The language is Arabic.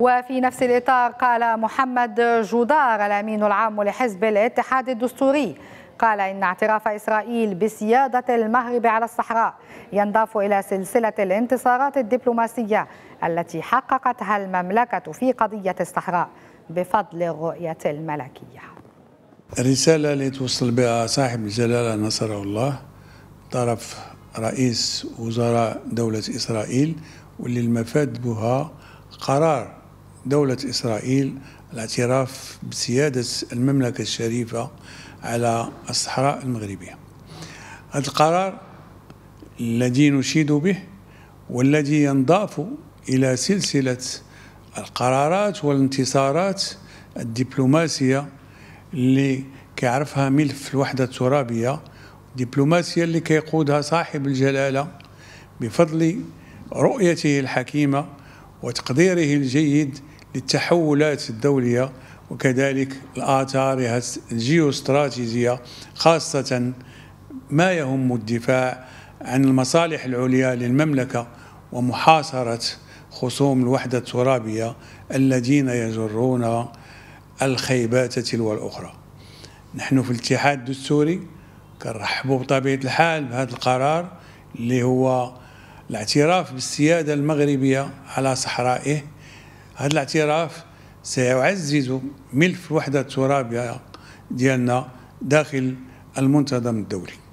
وفي نفس الإطار قال محمد جودار الأمين العام لحزب الاتحاد الدستوري قال إن اعتراف إسرائيل بسيادة المغرب على الصحراء ينضاف إلى سلسلة الانتصارات الدبلوماسية التي حققتها المملكة في قضية الصحراء بفضل الرؤية الملكية الرسالة اللي توصل بها صاحب الجلالة نصره الله طرف رئيس وزراء دولة إسرائيل واللي المفاد بها قرار دولة إسرائيل الاعتراف بسيادة المملكة الشريفة على الصحراء المغربية هذا القرار الذي نشيد به والذي ينضاف إلى سلسلة القرارات والانتصارات الدبلوماسية اللي كيعرفها ملف الوحدة الترابية دبلوماسية اللي كيقودها صاحب الجلالة بفضل رؤيته الحكيمة وتقديره الجيد للتحولات الدولية وكذلك الآثارها الجيوستراتيجية خاصة ما يهم الدفاع عن المصالح العليا للمملكة ومحاصرة خصوم الوحدة الترابية الذين يجرون الخيبات تلو الأخرى نحن في الاتحاد الدستوري كنرحبوا بطبيعة الحال بهذا القرار اللي هو الاعتراف بالسيادة المغربية على صحرائه هذا الاعتراف سيعزز ملف وحدة ترابية ديالنا داخل المنتظم الدولي